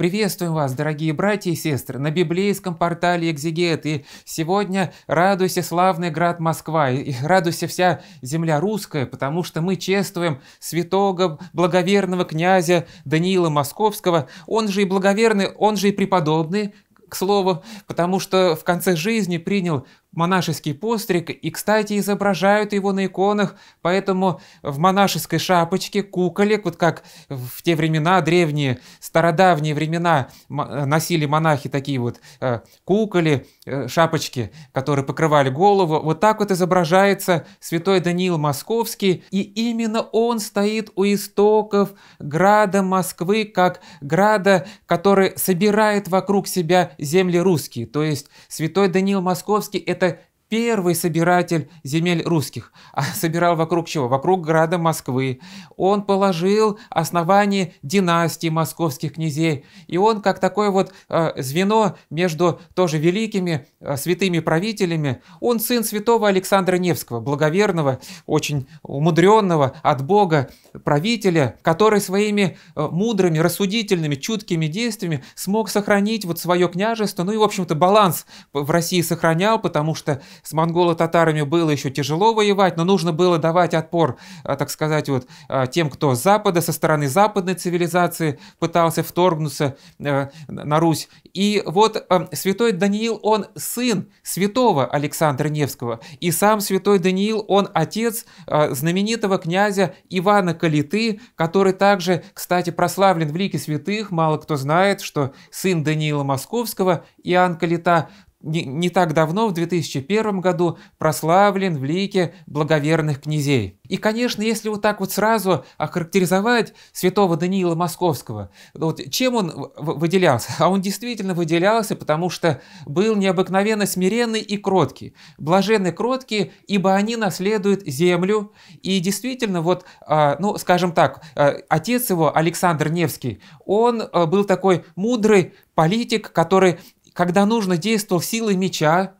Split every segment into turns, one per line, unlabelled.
Приветствуем вас, дорогие братья и сестры, на библейском портале «Экзегет». И сегодня радуйся, славный град Москва, и радуйся вся земля русская, потому что мы чествуем святого благоверного князя Даниила Московского. Он же и благоверный, он же и преподобный, к слову, потому что в конце жизни принял монашеский постриг и, кстати, изображают его на иконах, поэтому в монашеской шапочке куколек, вот как в те времена древние, стародавние времена э, носили монахи такие вот э, куколи, э, шапочки, которые покрывали голову, вот так вот изображается святой Даниил Московский, и именно он стоит у истоков града Москвы, как града, который собирает вокруг себя земли русские, то есть святой Даниил Московский – это это первый собиратель земель русских. А собирал вокруг чего? Вокруг града Москвы. Он положил основание династии московских князей. И он как такое вот э, звено между тоже великими э, святыми правителями. Он сын святого Александра Невского, благоверного, очень умудренного от Бога правителя, который своими э, мудрыми, рассудительными, чуткими действиями смог сохранить вот свое княжество. Ну и, в общем-то, баланс в России сохранял, потому что с монголо-татарами было еще тяжело воевать, но нужно было давать отпор, а, так сказать, вот а, тем, кто с запада, со стороны западной цивилизации пытался вторгнуться э, на Русь. И вот э, святой Даниил, он сын святого Александра Невского, и сам святой Даниил, он отец э, знаменитого князя Ивана Калиты, который также, кстати, прославлен в лике святых, мало кто знает, что сын Даниила Московского, Иоанн Калита, не, не так давно, в 2001 году, прославлен в лике благоверных князей. И, конечно, если вот так вот сразу охарактеризовать святого Даниила Московского, вот чем он выделялся? А он действительно выделялся, потому что был необыкновенно смиренный и кроткий. блаженный кроткий ибо они наследуют землю. И действительно, вот, а, ну, скажем так, а, отец его, Александр Невский, он а, был такой мудрый политик, который когда нужно, действовал силой меча,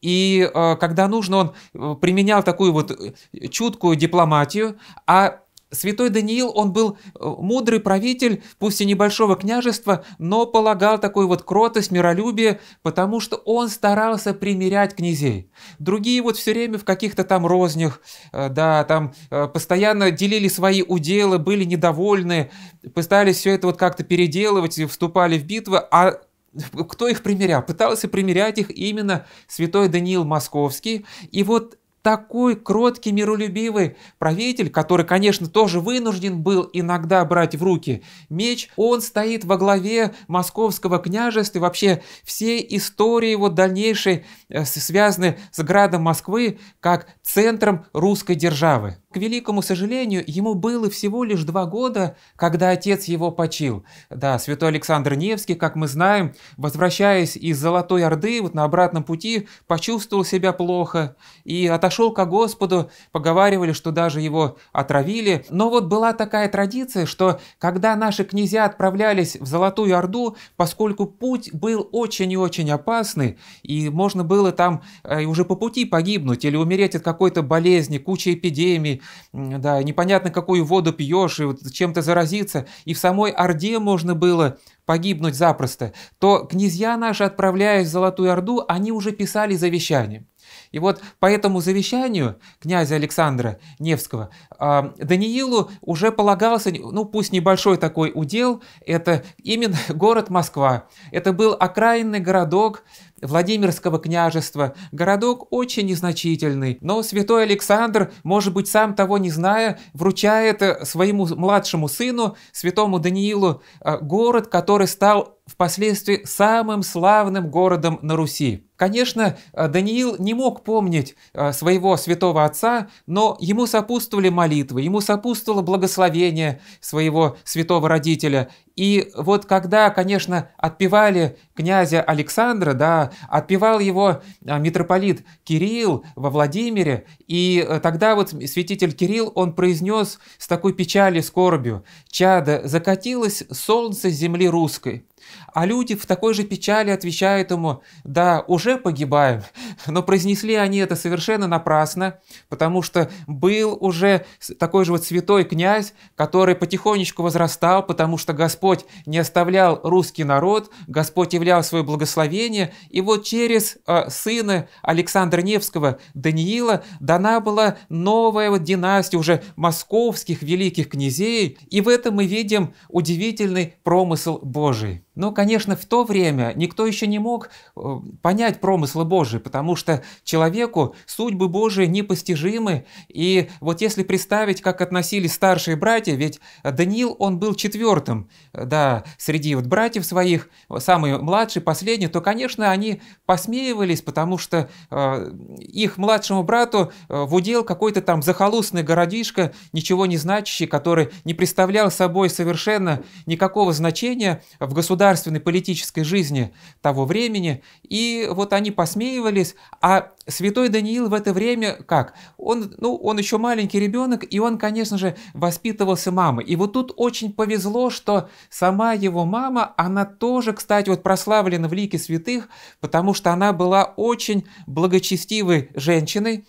и э, когда нужно, он э, применял такую вот э, чуткую дипломатию, а Святой Даниил, он был э, мудрый правитель, пусть и небольшого княжества, но полагал такую вот кротость, миролюбие, потому что он старался примирять князей. Другие вот все время в каких-то там рознях, да, там постоянно делили свои уделы, были недовольны, пытались все это вот как-то переделывать, вступали в битвы, а кто их примерял? Пытался примерять их именно святой Даниил Московский. И вот такой кроткий, миролюбивый правитель, который, конечно, тоже вынужден был иногда брать в руки меч, он стоит во главе московского княжества. Вообще все истории его дальнейшей э, связаны с градом Москвы как центром русской державы. К великому сожалению, ему было всего лишь два года, когда отец его почил. Да, святой Александр Невский, как мы знаем, возвращаясь из Золотой Орды, вот на обратном пути, почувствовал себя плохо и отошел ко Господу. Поговаривали, что даже его отравили. Но вот была такая традиция, что когда наши князья отправлялись в Золотую Орду, поскольку путь был очень и очень опасный, и можно было там э, уже по пути погибнуть или умереть от какой-то болезни, кучи эпидемий, да, непонятно, какую воду пьешь, и вот чем-то заразиться, и в самой Орде можно было погибнуть запросто, то князья наши, отправляясь в Золотую Орду, они уже писали завещание. И вот по этому завещанию князя Александра Невского а, Даниилу уже полагался, ну пусть небольшой такой удел, это именно город Москва. Это был окраинный городок, Владимирского княжества. Городок очень незначительный, но святой Александр, может быть, сам того не зная, вручает э, своему младшему сыну, святому Даниилу, э, город, который стал впоследствии самым славным городом на Руси. Конечно, э, Даниил не мог помнить э, своего святого отца, но ему сопутствовали молитвы, ему сопутствовало благословение своего святого родителя. И вот когда, конечно, отпевали князя Александра, да, отпевал его э, митрополит Кирилл во Владимире, и тогда вот святитель Кирилл, он произнес с такой печалью, скорбью, «Чадо, закатилось солнце земли русской». А люди в такой же печали отвечают ему, да, уже погибаем. Но произнесли они это совершенно напрасно, потому что был уже такой же вот святой князь, который потихонечку возрастал, потому что Господь не оставлял русский народ, Господь являл свое благословение. И вот через э, сына Александра Невского, Даниила, дана была новая вот династия уже московских великих князей. И в этом мы видим удивительный промысл Божий. Но, ну, конечно, в то время никто еще не мог э, понять промыслы Божии, потому что человеку судьбы Божии непостижимы. И вот если представить, как относились старшие братья, ведь Даниил, он был четвертым, да, среди вот братьев своих, самый младший, последний, то, конечно, они посмеивались, потому что э, их младшему брату э, в удел какой-то там захолустный городишко, ничего не значащий, который не представлял собой совершенно никакого значения в государстве государственной, политической жизни того времени, и вот они посмеивались, а святой Даниил в это время как? Он, ну, он еще маленький ребенок, и он, конечно же, воспитывался мамой. И вот тут очень повезло, что сама его мама, она тоже, кстати, вот прославлена в лике святых, потому что она была очень благочестивой женщиной,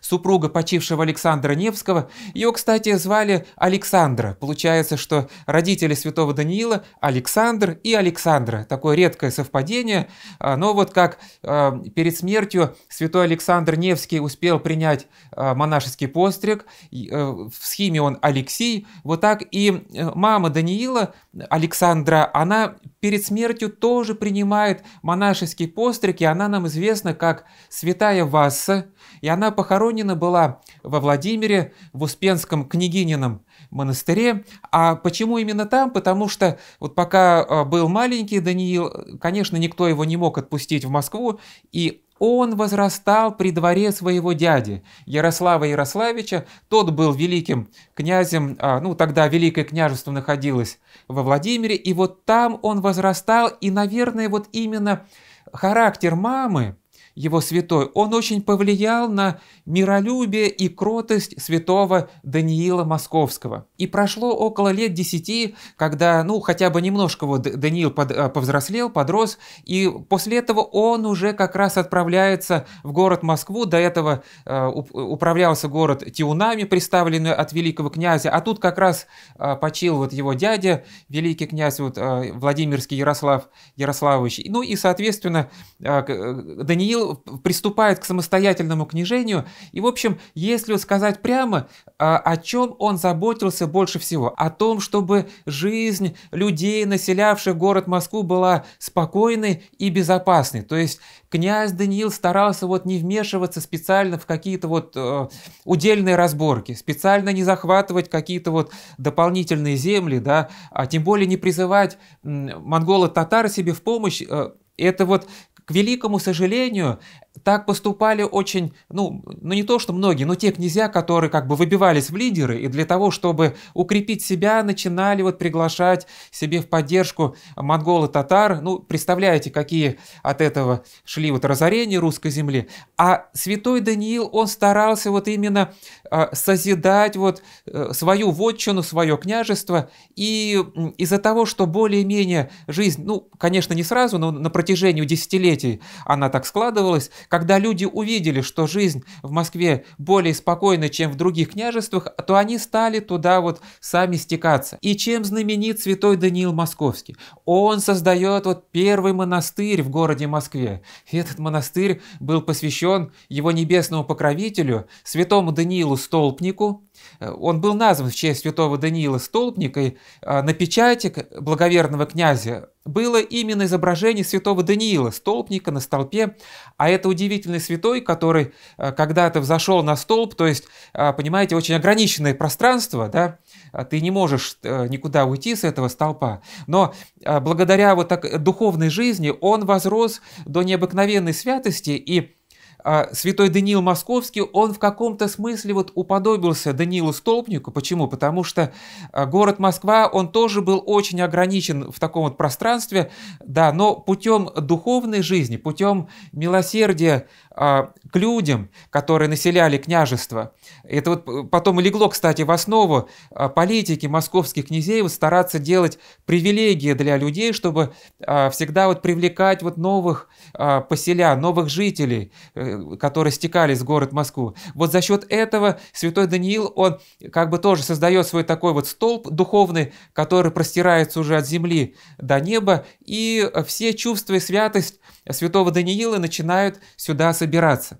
супруга почившего Александра Невского. Ее, кстати, звали Александра. Получается, что родители святого Даниила Александр и Александра. Такое редкое совпадение. А, но вот как а, перед смертью святой Александр Невский успел принять а, монашеский постриг, э, в схеме он Алексей, вот так и э, мама Даниила, Александра, она перед смертью тоже принимает монашеский постриг, и она нам известна как Святая Васса, и она похоронена была во Владимире, в Успенском княгинином монастыре. А почему именно там? Потому что вот пока э, был маленький Даниил, конечно, никто его не мог отпустить в Москву, и он возрастал при дворе своего дяди Ярослава Ярославича. Тот был великим князем, а, ну тогда Великое княжество находилось во Владимире, и вот там он возрастал, и, наверное, вот именно характер мамы, его святой, он очень повлиял на миролюбие и кротость святого Даниила Московского. И прошло около лет десяти, когда, ну, хотя бы немножко вот Даниил под, а, повзрослел, подрос, и после этого он уже как раз отправляется в город Москву, до этого э, управлялся город Тиунами, представленный от великого князя, а тут как раз э, почил вот его дядя, великий князь вот э, Владимирский Ярослав Ярославович. Ну и, соответственно, э, Даниил приступает к самостоятельному книжению. И, в общем, если сказать прямо, а, о чем он заботился больше всего? О том, чтобы жизнь людей, населявших город Москву, была спокойной и безопасной. То есть князь Даниил старался вот не вмешиваться специально в какие-то вот э, удельные разборки, специально не захватывать какие-то вот дополнительные земли, да, а тем более не призывать монголы-татар себе в помощь. Э, это вот к великому сожалению, так поступали очень, ну, ну не то что многие, но те князья, которые как бы выбивались в лидеры и для того, чтобы укрепить себя, начинали вот приглашать себе в поддержку монголы татар. Ну, представляете, какие от этого шли вот разорения русской земли. А святой Даниил, он старался вот именно а, созидать вот э, свою вотчину, свое княжество. И из-за того, что более-менее жизнь, ну, конечно, не сразу, но на протяжении десятилетий она так складывалась, когда люди увидели, что жизнь в Москве более спокойна, чем в других княжествах, то они стали туда вот сами стекаться. И чем знаменит святой Даниил Московский? Он создает вот первый монастырь в городе Москве. И этот монастырь был посвящен его небесному покровителю, святому Даниилу Столпнику, Э, он был назван в честь святого Даниила Столбника, и на печати благоверного князя было именно изображение святого Даниила Столбника на столпе, а это удивительный святой, который э, когда-то взошел на столб, то есть, э, понимаете, очень ограниченное пространство, да, а ты не можешь никуда уйти с этого столпа, но благодаря вот так духовной жизни он возрос до необыкновенной святости и а святой Даниил Московский, он в каком-то смысле вот уподобился Даниилу Столпнику. Почему? Потому что а, город Москва, он тоже был очень ограничен в таком вот пространстве, да, но путем духовной жизни, путем милосердия а, к людям, которые населяли княжество. Это вот э, потом и легло, кстати, в основу а, политики московских князей вот стараться делать привилегии для людей, чтобы а, всегда вот привлекать вот новых поселян, новых жителей, э, которые стекались в город Москву. Вот за счет этого святой Даниил, он как бы тоже создает свой такой вот столб духовный, который простирается уже от земли до неба, и все чувства и святость святого Даниила начинают сюда собираться собираться.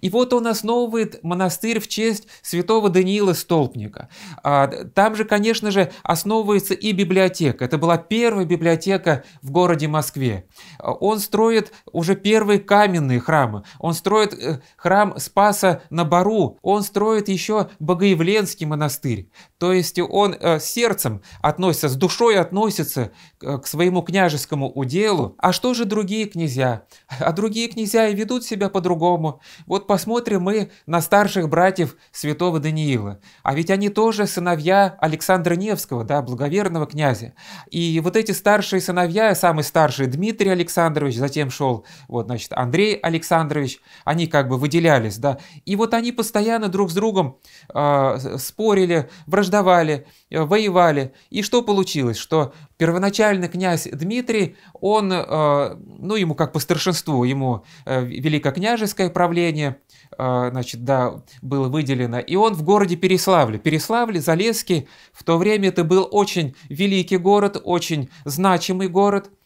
И вот он основывает монастырь в честь святого Даниила Столпника. А, там же, конечно же, основывается и библиотека. Это была первая библиотека в городе Москве. Он строит уже первые каменные храмы. Он строит э, храм Спаса на Бару. Он строит еще Богоявленский монастырь. То есть он э, сердцем относится, с душой относится э, к своему княжескому уделу. А что же другие князья? А другие князья и ведут себя по-другому. Вот посмотрим мы на старших братьев святого Даниила. А ведь они тоже сыновья Александра Невского, да, благоверного князя. И вот эти старшие сыновья, самый старший Дмитрий Александрович, затем шел, вот, значит, Андрей Александрович, они как бы выделялись, да. И вот они постоянно друг с другом э, спорили, враждовали, э, воевали. И что получилось? Что первоначальный князь Дмитрий, он, э, ну, ему как по старшинству, ему э, великокняжеское правление, населения а, значит, да, было выделено. И он в городе Переславле. Переславле, Залесский, в то время это был очень великий город, очень значимый город –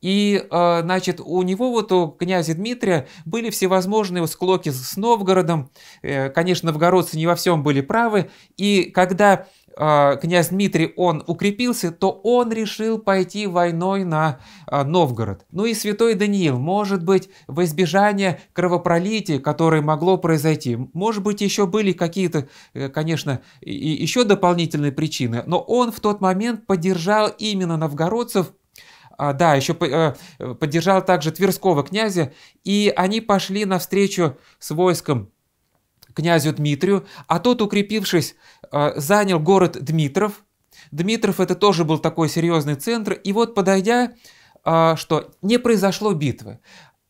и, а, значит, у него вот, у князя Дмитрия, были всевозможные склоки с Новгородом. Э, конечно, новгородцы не во всем были правы. И когда а, князь Дмитрий, он укрепился, то он решил пойти войной на а, Новгород. Ну и святой Даниил, может быть, в избежание кровопролития, которое могло произойти, может быть, еще были какие-то, э, конечно, и еще дополнительные причины, но он в тот момент поддержал именно новгородцев а, да, еще э, поддержал также Тверского князя, и они пошли навстречу с войском князю Дмитрию, а тот, укрепившись, э, занял город Дмитров. Дмитров это тоже был такой серьезный центр, и вот подойдя, э, что не произошло битвы,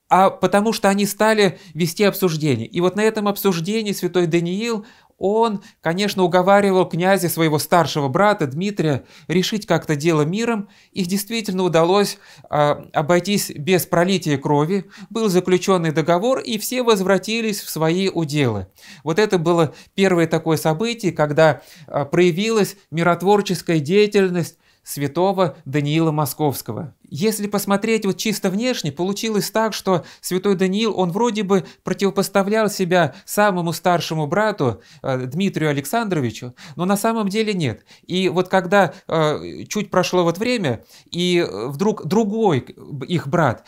а потому что они стали вести обсуждение. И вот на этом обсуждении святой Даниил, он, конечно, уговаривал князя своего старшего брата Дмитрия решить как-то дело миром, их действительно удалось э, обойтись без пролития крови, был заключенный договор, и все возвратились в свои уделы. Вот это было первое такое событие, когда э, проявилась миротворческая деятельность святого Даниила Московского. Если посмотреть вот чисто внешне, получилось так, что святой Даниил, он вроде бы противопоставлял себя самому старшему брату э, Дмитрию Александровичу, но на самом деле нет. И вот когда э, чуть прошло вот время, и э, вдруг другой их брат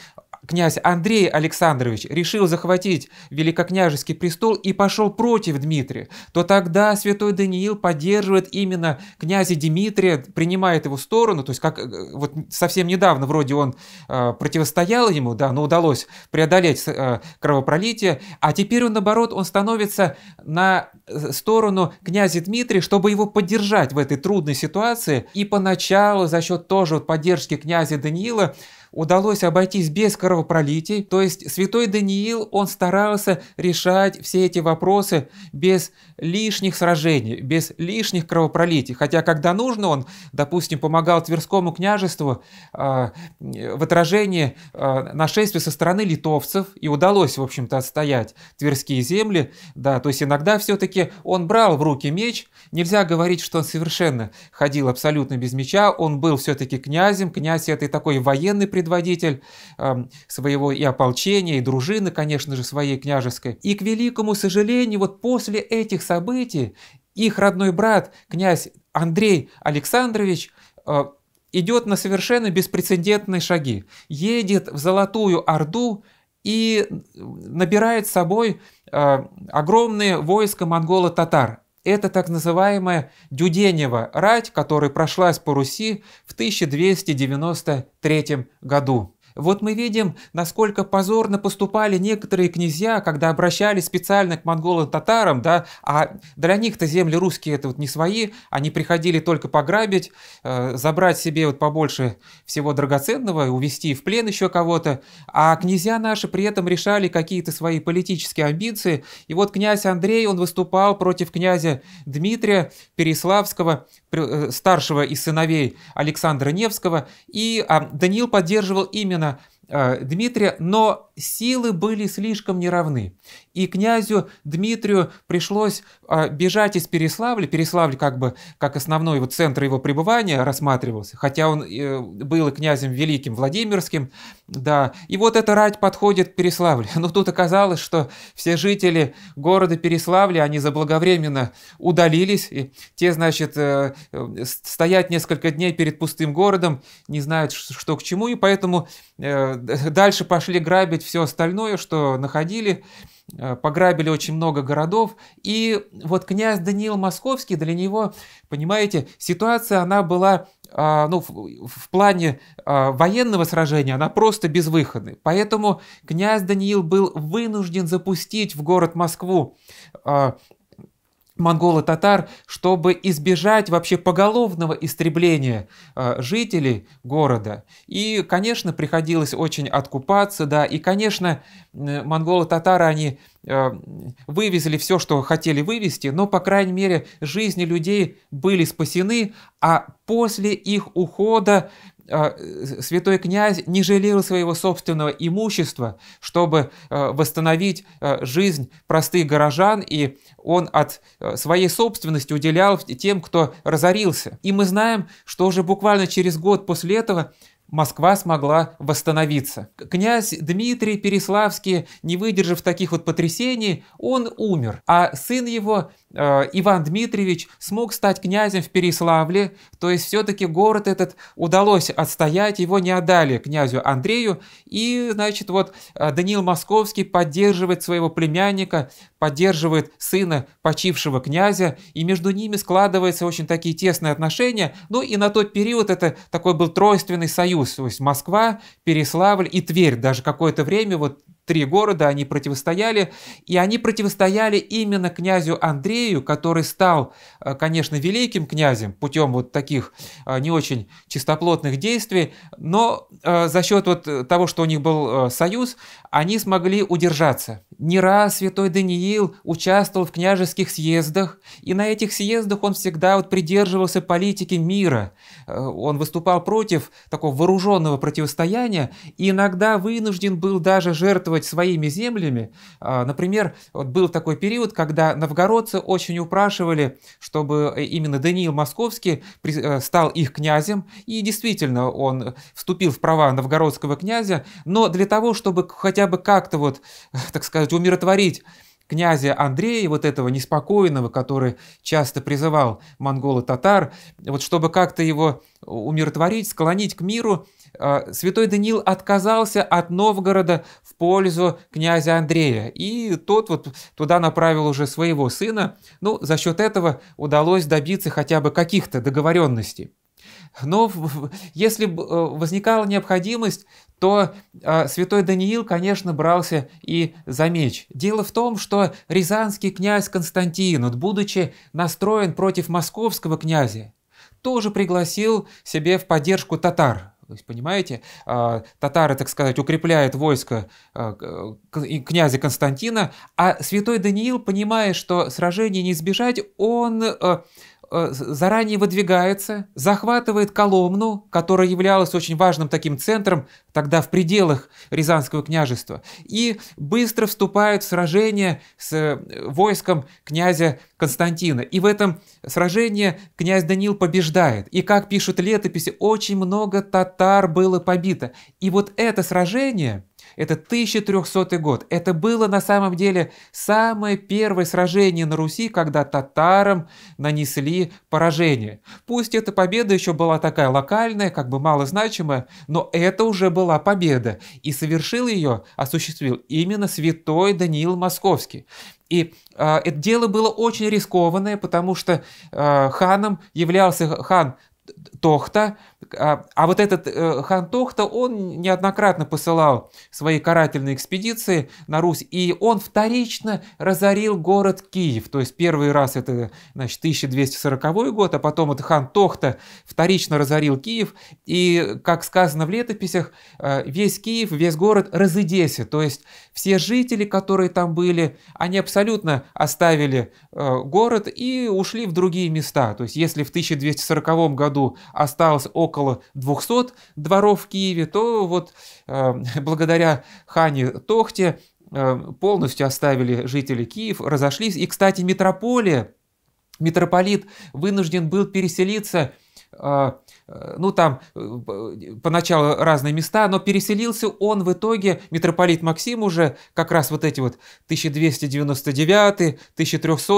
князь Андрей Александрович решил захватить великокняжеский престол и пошел против Дмитрия, то тогда святой Даниил поддерживает именно князя Дмитрия, принимает его сторону, то есть как э, вот совсем недавно вроде он э, противостоял ему, да, но удалось преодолеть э, кровопролитие, а теперь он наоборот, он становится на э, сторону князя Дмитрия, чтобы его поддержать в этой трудной ситуации, и поначалу за счет тоже вот поддержки князя Даниила удалось обойтись без кровопролитий, то есть святой Даниил, он старался решать все эти вопросы без лишних сражений, без лишних кровопролитий. Хотя, когда нужно, он, допустим, помогал Тверскому княжеству э, в отражении э, нашествия со стороны литовцев, и удалось, в общем-то, отстоять Тверские земли, да, то есть иногда все-таки он брал в руки меч, нельзя говорить, что он совершенно ходил абсолютно без меча, он был все-таки князем, князь этой такой военной предводитель эм, своего и ополчения, и дружины, конечно же, своей княжеской. И, к великому сожалению, вот после этих событий их родной брат, князь Андрей Александрович, э, идет на совершенно беспрецедентные шаги. Едет в Золотую Орду и набирает с собой э, огромные войска монголо-татар. Это так называемая Дюденева рать, которая прошлась по Руси в 1293 году. Вот мы видим, насколько позорно поступали некоторые князья, когда обращались специально к монголам-татарам, да, а для них-то земли русские это вот не свои, они приходили только пограбить, э, забрать себе вот побольше всего драгоценного, увести в плен еще кого-то, а князья наши при этом решали какие-то свои политические амбиции, и вот князь Андрей, он выступал против князя Дмитрия Переславского, Э, старшего из сыновей Александра Невского, и а, Даниил поддерживал именно а, Дмитрия, но силы были слишком неравны. И князю Дмитрию пришлось а, бежать из Переславля. Переславль как бы как основной вот центр его пребывания рассматривался, хотя он э, был и князем великим Владимирским. Да. И вот эта рать подходит к Переславлю. Но тут оказалось, что все жители города Переславля, они заблаговременно удалились. И те, значит, э, э, стоять несколько дней перед пустым городом, не знают, что к чему. И поэтому Э, дальше пошли грабить все остальное, что находили, э, пограбили очень много городов. И вот князь Даниил Московский, для него, понимаете, ситуация, она была а, ну, в, плане а, военного сражения, она просто безвыходная. Поэтому князь Даниил был вынужден запустить в город Москву а, монголо-татар, чтобы избежать вообще поголовного истребления э, жителей города. И, конечно, приходилось очень откупаться, да, и, конечно, э, монголо-татары, они вывезли все, что хотели вывести, но, по крайней мере, жизни людей были спасены, а после их ухода Э, святой князь не жалел своего собственного имущества, чтобы э, восстановить э, жизнь простых горожан, и он от своей собственности уделял тем, кто разорился. И мы знаем, что уже буквально через год после этого Москва смогла восстановиться. Князь Дмитрий Переславский, не выдержав таких вот потрясений, он умер, а сын его, э, Иван Дмитриевич, смог стать князем в Переславле, то есть все-таки город этот удалось отстоять, его не отдали князю Андрею, и, значит, вот э, Даниил Московский поддерживает своего племянника, поддерживает сына почившего князя, и между ними складываются очень такие тесные отношения, ну и на тот период это такой был тройственный союз, появилась то есть Москва, Переславль и Тверь даже какое-то время, вот три города они противостояли, и они противостояли именно князю Андрею, который стал, э, конечно, великим князем путем вот таких э, не очень чистоплотных действий, но э, за счет вот того, что у них был союз, они смогли удержаться. Не раз святой Даниил участвовал в княжеских съездах, и на этих съездах он всегда вот придерживался политики мира. Он выступал против такого вооруженного противостояния, и иногда вынужден был даже жертвовать заведовать своими землями. А, например, вот был такой период, когда новгородцы очень упрашивали, чтобы э, именно Даниил Московский э, стал их князем, и действительно он вступил в права новгородского князя, но для того, чтобы хотя бы как-то вот, так сказать, умиротворить князя Андрея, вот этого неспокойного, который часто призывал монголы-татар, вот чтобы как-то его умиротворить, склонить к миру, Э, святой Даниил отказался от Новгорода в пользу князя Андрея, и тот вот туда направил уже своего сына. Ну, за счет этого удалось добиться хотя бы каких-то договоренностей. Но если э, возникала необходимость, то э, святой Даниил, конечно, брался и за меч. Дело в том, что рязанский князь Константин, вот, будучи настроен против московского князя, тоже пригласил себе в поддержку татар. То есть, понимаете, а, татары, так сказать, укрепляют войско а, князя Константина, а святой Даниил, понимая, что сражение не избежать, он э, Э, заранее выдвигается, захватывает Коломну, которая являлась очень важным таким центром тогда в пределах Рязанского княжества, и быстро вступает в сражение с э, войском князя Константина. И в этом сражении князь Даниил побеждает. И, как пишут летописи, очень много татар было побито. И вот это сражение – это 1300 год. Это было на самом деле самое первое сражение на Руси, когда татарам нанесли поражение. Пусть эта победа еще была такая локальная, как бы малозначимая, но это уже была победа. И совершил ее, осуществил именно святой Даниил Московский. И э, это дело было очень рискованное, потому что э, ханом являлся хан Тохта, Э, а, а вот этот э, хан Тохта, он неоднократно посылал свои карательные экспедиции на Русь, и он вторично разорил город Киев. То есть первый раз это, значит, 1240 год, а потом этот хан Тохта вторично разорил Киев, и, как сказано в летописях, э, весь Киев, весь город разыдеся. То есть все жители, которые там были, они абсолютно оставили э, город и ушли в другие места. То есть если в 1240 году осталось около около 200 дворов в Киеве, то вот э, благодаря хане Тохте э, полностью оставили жители Киев, разошлись. И, кстати, митрополия, митрополит вынужден был переселиться а, э, ну там э, поначалу разные места, но переселился он в итоге, митрополит Максим уже как раз вот эти вот 1299, 1300,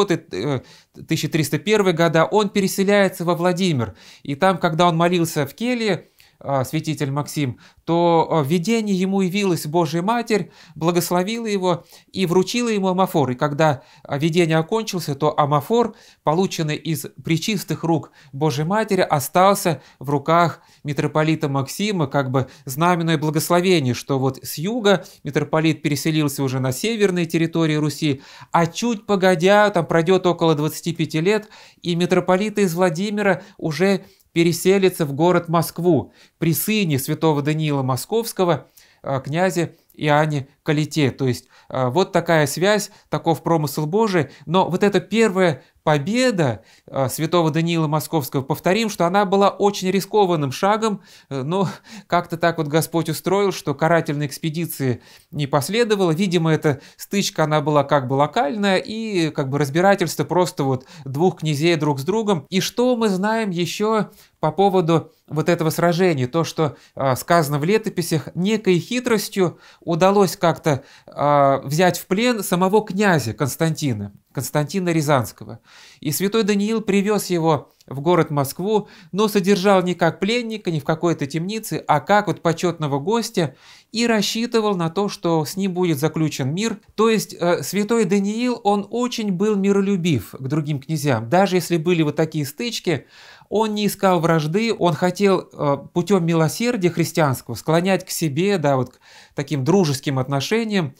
1301 года, он переселяется во Владимир. И там, когда он молился в келье, а, святитель Максим, то а, в видении ему явилась Божья Матерь, благословила его и вручила ему амафор. И когда а, видение окончился, то амафор, полученный из причистых рук Божьей Матери, остался в руках митрополита Максима, как бы знаменное благословение, что вот с юга митрополит переселился уже на северные территории Руси, а чуть погодя, там пройдет около 25 лет, и митрополиты из Владимира уже переселится в город Москву при сыне святого Даниила Московского, а, князе Иоанне Калите. То есть э, вот такая связь, таков промысл Божий. Но вот эта первая победа э, святого Даниила Московского, повторим, что она была очень рискованным шагом, э, но как-то так вот Господь устроил, что карательной экспедиции не последовало. Видимо, эта стычка, она была как бы локальная и как бы разбирательство просто вот двух князей друг с другом. И что мы знаем еще по поводу вот этого сражения, то, что сказано в летописях, некой хитростью удалось как-то э, взять в плен самого князя Константина. Константина Рязанского. И святой Даниил привез его в город Москву, но содержал не как пленника, не в какой-то темнице, а как вот почетного гостя и рассчитывал на то, что с ним будет заключен мир. То есть э, святой Даниил, он очень был миролюбив к другим князьям, Даже если были вот такие стычки, он не искал вражды, он хотел э, путем милосердия христианского склонять к себе, да, вот к таким дружеским отношениям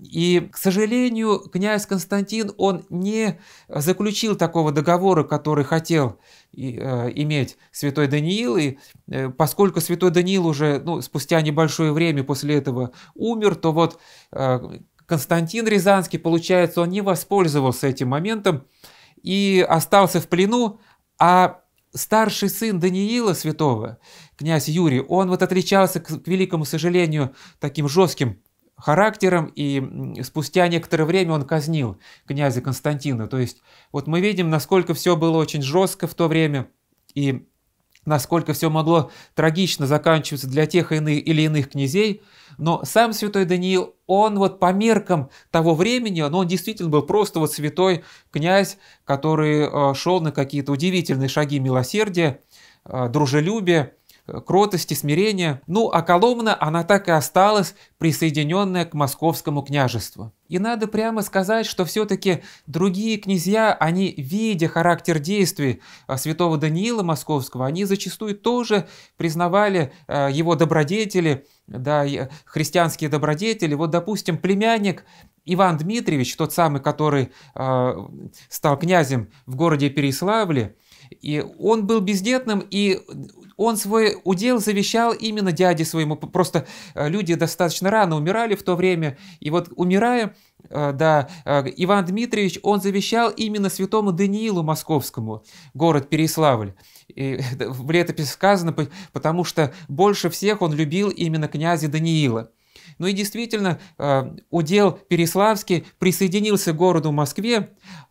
и, к сожалению, князь Константин, он не заключил такого договора, который хотел э, иметь святой Даниил, и э, поскольку святой Даниил уже ну, спустя небольшое время после этого умер, то вот э, Константин Рязанский, получается, он не воспользовался этим моментом и остался в плену, а старший сын Даниила Святого, князь Юрий, он вот отличался, к великому сожалению, таким жестким характером, и спустя некоторое время он казнил князя Константина. То есть вот мы видим, насколько все было очень жестко в то время, и насколько все могло трагично заканчиваться для тех или иных князей, но сам святой Даниил, он вот по меркам того времени, но он действительно был просто вот святой князь, который э, шел на какие-то удивительные шаги милосердия, э, дружелюбия, кротости, смирения. Ну, а Коломна, она так и осталась присоединенная к московскому княжеству. И надо прямо сказать, что все-таки другие князья, они, видя характер действий а, святого Даниила Московского, они зачастую тоже признавали а, его добродетели, да, христианские добродетели. Вот, допустим, племянник Иван Дмитриевич, тот самый, который а, стал князем в городе Переславле, и он был бездетным, и он свой удел завещал именно дяде своему. Просто э, люди достаточно рано умирали в то время. И вот умирая, э, да, э, Иван Дмитриевич, он завещал именно святому Даниилу Московскому город Переславль. И в летописи сказано, потому что больше всех он любил именно князя Даниила. Ну и действительно, удел Переславский присоединился к городу Москве,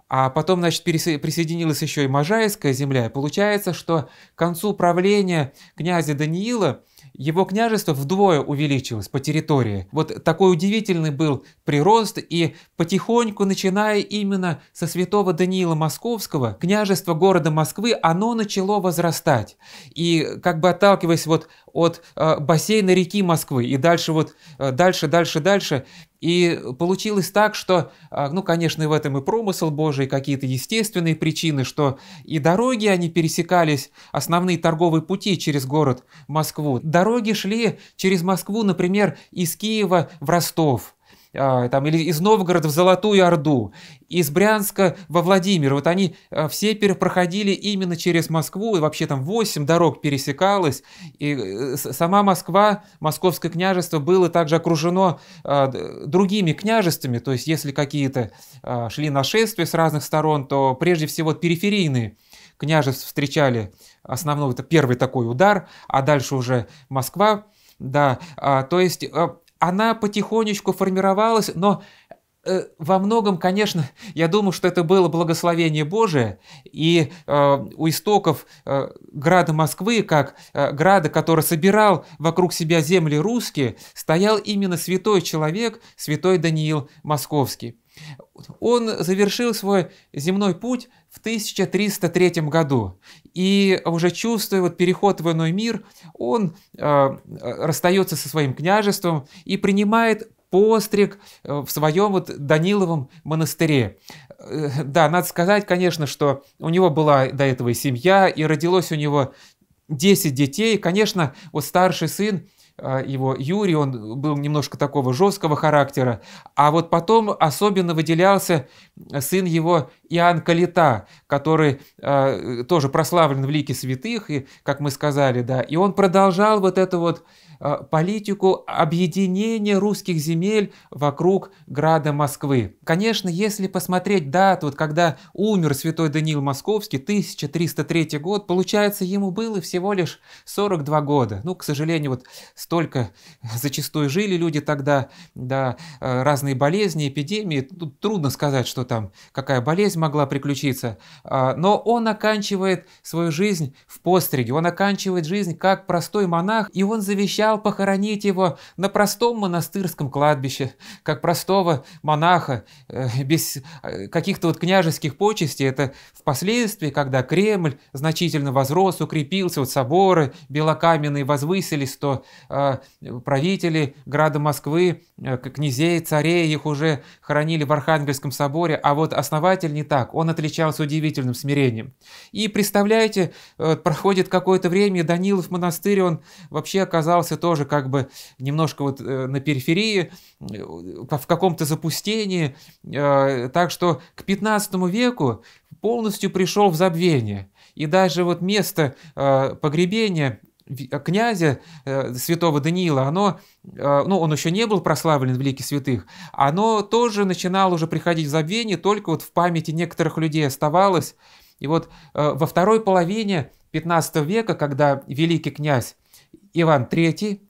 а потом, значит, присоединилась еще и Можайская земля. И получается, что к концу правления князя Даниила его княжество вдвое увеличилось по территории. Вот такой удивительный был прирост, и потихоньку, начиная именно со святого Даниила Московского, княжество города Москвы, оно начало возрастать. И как бы отталкиваясь вот от э, бассейна реки Москвы и дальше вот э, дальше, дальше, дальше. И получилось так, что, э, ну, конечно, в этом и промысел Божий, какие-то естественные причины, что и дороги, они пересекались, основные торговые пути через город Москву. Дороги шли через Москву, например, из Киева в Ростов, а, там, или из Новгорода в Золотую Орду, из Брянска во Владимир. Вот они а, все проходили именно через Москву, и вообще там 8 дорог пересекалось. И э, сама Москва, Московское княжество было также окружено а, другими княжествами. То есть если какие-то шли нашествия с разных сторон, то прежде всего периферийные княжеств встречали основной, это первый такой удар, а дальше уже Москва да, то есть она потихонечку формировалась, но э, во многом, конечно, я думаю, что это было благословение Божие, и э, у истоков э, града Москвы, как э, града, который собирал вокруг себя земли русские, стоял именно святой человек, святой Даниил Московский. Он завершил свой земной путь в 1303 году. И уже чувствуя вот переход в иной мир, он э, расстается со своим княжеством и принимает постриг э, в своем вот Даниловом монастыре. Э, да, надо сказать, конечно, что у него была до этого и семья, и родилось у него 10 детей. Конечно, вот старший сын а, его Юрий, он был немножко такого жесткого характера, а вот потом особенно выделялся сын его Иоанн Калита, который а, тоже прославлен в лике святых, и, как мы сказали, да, и он продолжал вот это вот Э, политику объединения русских земель вокруг града Москвы. Конечно, если посмотреть дату, вот когда умер святой Даниил Московский, 1303 год, получается, ему было всего лишь 42 года. Ну, к сожалению, вот столько зачастую жили люди тогда, да, э, разные болезни, эпидемии, тут трудно сказать, что там, какая болезнь могла приключиться, а, но он оканчивает свою жизнь в постриге, он оканчивает жизнь как простой монах, и он завещал позволял похоронить его на простом монастырском кладбище, как простого монаха, э, без э, каких-то вот княжеских почестей. Это впоследствии, когда Кремль значительно возрос, укрепился, вот соборы белокаменные возвысились, то э, правители града Москвы, князей, царей, их уже хоронили в Архангельском соборе, а вот основатель не так, он отличался удивительным смирением. И представляете, проходит какое-то время, Данилов монастырь, он вообще оказался тоже как бы немножко вот э, на периферии, э, в каком-то запустении. Э, так что к 15 веку полностью пришел в забвение. И даже вот место погребения князя святого Даниила, оно, ну, он еще не был прославлен в лике святых, оно тоже начинало уже приходить в забвение, только вот в памяти некоторых людей оставалось. И вот во второй половине 15 века, когда великий князь Иван III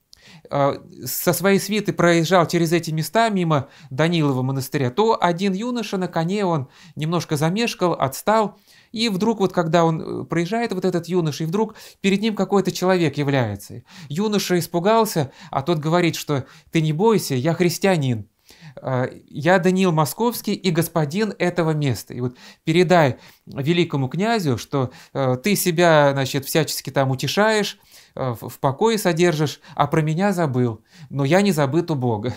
а, со своей свиты проезжал через эти места мимо Данилова монастыря, то один юноша на коне, он немножко замешкал, отстал, и вдруг вот когда он э, проезжает, вот этот юноша, и вдруг перед ним какой-то человек является. Юноша испугался, а тот говорит, что «ты не бойся, я христианин». А, «Я Даниил Московский и господин этого места». И вот передай великому князю, что э, ты себя, значит, всячески там утешаешь, Э, в покое содержишь, а про меня забыл, но я не забыт у Бога».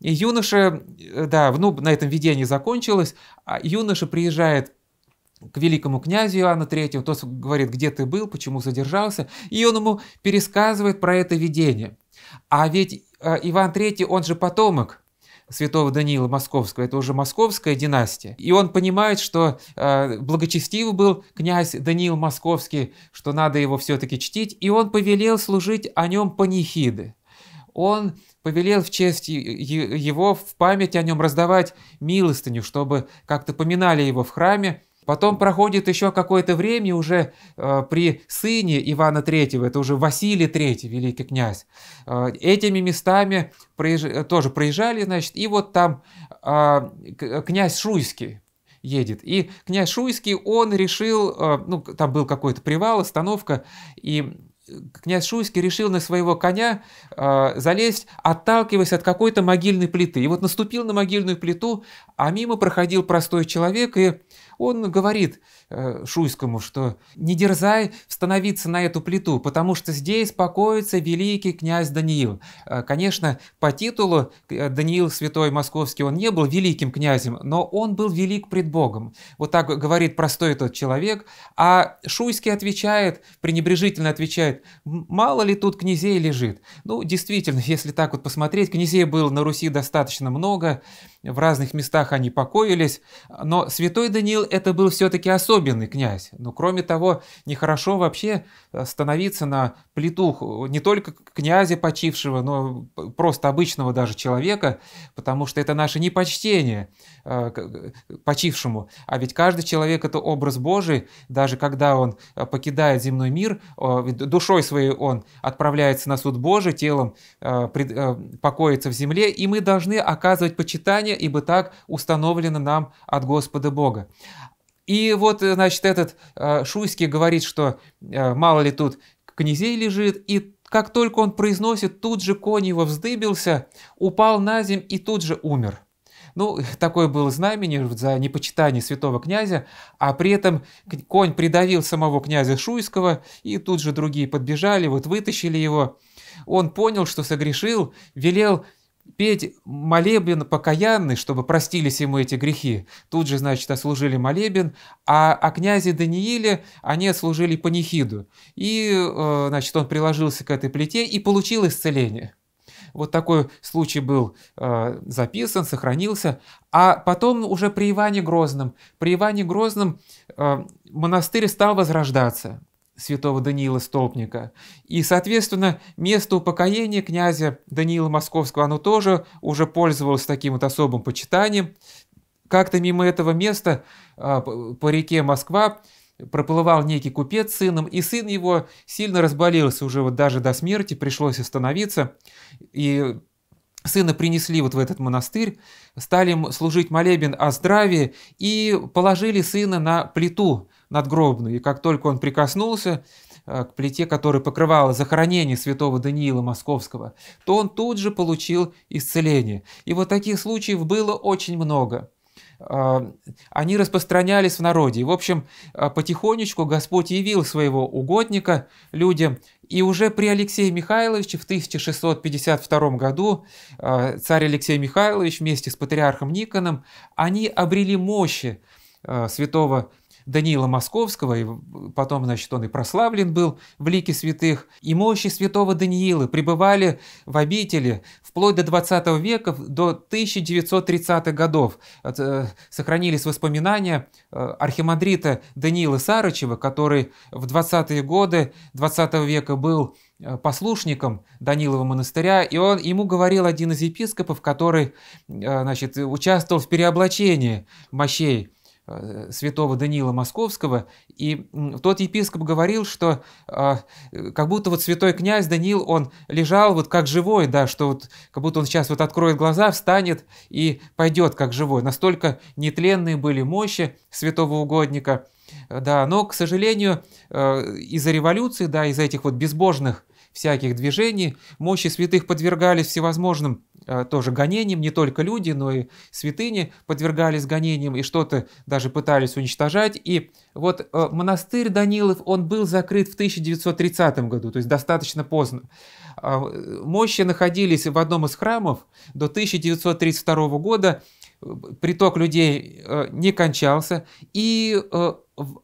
И юноша, э, да, ну, на этом видение закончилось, а юноша приезжает к великому князю Иоанну Третьему, тот говорит, где ты был, почему задержался, и он ему пересказывает про это видение. А ведь э, Иван Третий, он же потомок святого Даниила Московского, это уже московская династия. И он понимает, что э, благочестив был князь Даниил Московский, что надо его все-таки чтить, и он повелел служить о нем панихиды. Он повелел в честь его, в память о нем раздавать милостыню, чтобы как-то поминали его в храме, Потом проходит еще какое-то время уже э, при сыне Ивана III, это уже Василий III, великий князь. Э, этими местами проезж... Э, тоже проезжали, значит, и вот там э, э, князь Шуйский едет. И князь Шуйский, он решил, э, ну, там был какой-то привал, остановка, и э, князь Шуйский решил на своего коня э, залезть, отталкиваясь от какой-то могильной плиты. И вот наступил на могильную плиту, а мимо проходил простой человек и он говорит э, Шуйскому, что «не дерзай становиться на эту плиту, потому что здесь покоится великий князь Даниил». Э, конечно, по титулу э, Даниил Святой Московский, он не был великим князем, но он был велик пред Богом. Вот так говорит простой тот человек, а Шуйский отвечает, пренебрежительно отвечает, мало ли тут князей лежит. Ну, действительно, если так вот посмотреть, князей было на Руси достаточно много, в разных местах они покоились, но святой Даниил это был все-таки особенный князь. Но ну, кроме того, нехорошо вообще э, становиться на плиту не только князя почившего, но просто обычного даже человека, потому что это наше непочтение э, почившему. А ведь каждый человек – это образ Божий, даже когда он э, покидает земной мир, душой своей он отправляется на суд Божий, телом покоится в земле, и мы должны оказывать почитание, ибо так установлено нам от Господа Бога. И вот, э, значит, этот э, Шуйский говорит, что э, мало ли тут князей лежит, и как только он произносит, тут же конь его вздыбился, упал на земь и тут же умер. Ну, такое было знамение за непочитание святого князя, а при этом конь придавил самого князя Шуйского, и тут же другие подбежали, вот вытащили его. Он понял, что согрешил, велел петь молебен покаянный, чтобы простились ему эти грехи. Тут же, значит, ослужили молебен, а о а князе Данииле они отслужили панихиду. И, э, значит, он приложился к этой плите и получил исцеление. Вот такой случай был э, записан, сохранился. А потом уже при Иване Грозном, при Иване Грозном э, монастырь стал возрождаться святого Даниила Столпника. И, соответственно, место упокоения князя Даниила Московского, оно тоже уже пользовалось таким вот особым почитанием. Как-то мимо этого места а, по реке Москва проплывал некий купец с сыном, и сын его сильно разболелся уже вот даже до смерти, пришлось остановиться, и сына принесли вот в этот монастырь, стали служить молебен о здравии и положили сына на плиту, надгробный. И как только он прикоснулся э, к плите, которая покрывала захоронение святого Даниила Московского, то он тут же получил исцеление. И вот таких случаев было очень много э, они распространялись в народе. И, в общем, э, потихонечку Господь явил своего угодника людям. И уже при Алексее Михайловиче в 1652 году царь Алексей Михайлович вместе с патриархом Никоном, они обрели мощи святого Даниила Московского, и потом, значит, он и прославлен был в лике святых, и мощи святого Даниила пребывали в обители вплоть до 20 века, до 1930-х годов. Э, сохранились воспоминания э, архимандрита Даниила Сарычева, который в 20-е годы 20 века был э, послушником Данилова монастыря, и он, ему говорил один из епископов, который значит, участвовал в переоблачении мощей Э, святого Даниила Московского, и тот епископ говорил, что а, э, как будто вот святой князь Даниил, он лежал вот как живой, да, что вот как будто он сейчас вот откроет глаза, встанет и пойдет как живой. Настолько нетленные были мощи святого угодника, да, но, к сожалению, э, из-за революции, да, из-за этих вот безбожных всяких движений, мощи святых подвергались всевозможным Э, тоже гонениям, не только люди, но и святыни подвергались гонениям и что-то даже пытались уничтожать. И вот э, монастырь Данилов, он был закрыт в 1930 году, то есть достаточно поздно. Э, мощи находились в одном из храмов до 1932 года, приток людей не кончался, и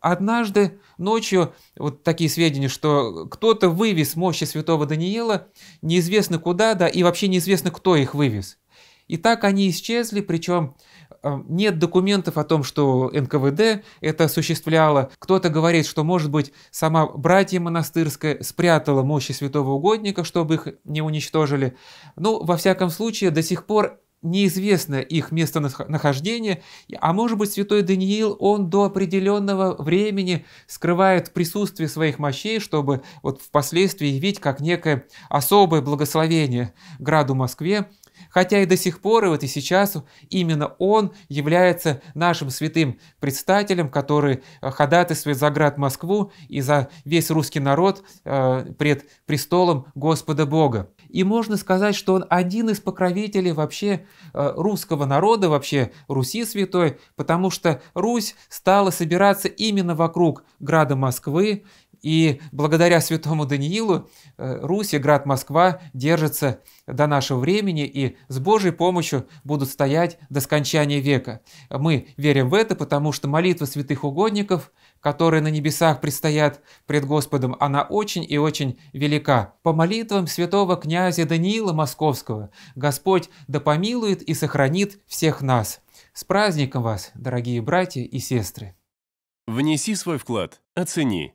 однажды ночью, вот такие сведения, что кто-то вывез мощи святого Даниила, неизвестно куда, да, и вообще неизвестно, кто их вывез. И так они исчезли, причем э, нет документов о том, что НКВД это осуществляло. Кто-то говорит, что, может быть, сама братья монастырская спрятала мощи святого угодника, чтобы их не уничтожили. Ну, во всяком случае, до сих пор неизвестно их местонахождение, а может быть святой Даниил, он до определенного времени скрывает присутствие своих мощей, чтобы вот впоследствии явить как некое особое благословение граду Москве, Хотя и до сих пор, и вот и сейчас именно он является нашим святым предстателем, который э, ходатайствует за град Москву и за весь русский народ э, пред престолом Господа Бога. И можно сказать, что он один из покровителей вообще э, русского народа, вообще Руси святой, потому что Русь стала собираться именно вокруг града Москвы, и благодаря святому Даниилу э, Русь и град Москва держатся до нашего времени и с Божьей помощью будут стоять до скончания века. Мы верим в это, потому что молитва святых угодников, которые на небесах предстоят пред Господом, она очень и очень велика. По молитвам святого князя Даниила Московского Господь да помилует и сохранит всех нас. С праздником вас, дорогие братья и сестры! Внеси свой вклад, оцени